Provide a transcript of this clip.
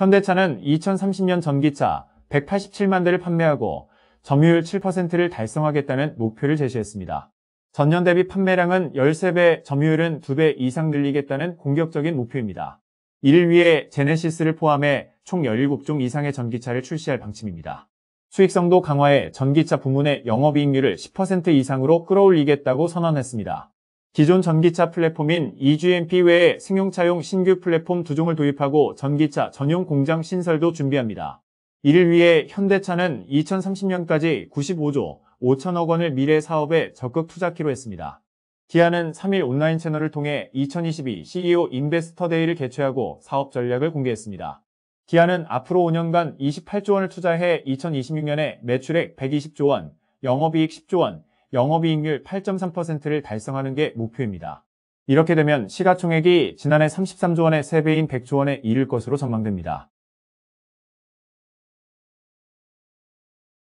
현대차는 2030년 전기차 187만 대를 판매하고 점유율 7%를 달성하겠다는 목표를 제시했습니다. 전년 대비 판매량은 13배, 점유율은 2배 이상 늘리겠다는 공격적인 목표입니다. 이를 위해 제네시스를 포함해 총 17종 이상의 전기차를 출시할 방침입니다. 수익성도 강화해 전기차 부문의 영업이익률을 10% 이상으로 끌어올리겠다고 선언했습니다. 기존 전기차 플랫폼인 EGMP 외에 승용차용 신규 플랫폼 두 종을 도입하고 전기차 전용 공장 신설도 준비합니다. 이를 위해 현대차는 2030년까지 95조 5천억 원을 미래 사업에 적극 투자키로 했습니다. 기아는 3일 온라인 채널을 통해 2022 CEO 인베스터 데이를 개최하고 사업 전략을 공개했습니다. 기아는 앞으로 5년간 28조 원을 투자해 2026년에 매출액 120조 원, 영업이익 10조 원, 영업이익률 8.3%를 달성하는 게 목표입니다. 이렇게 되면 시가총액이 지난해 33조 원의 3배인 100조 원에 이를 것으로 전망됩니다.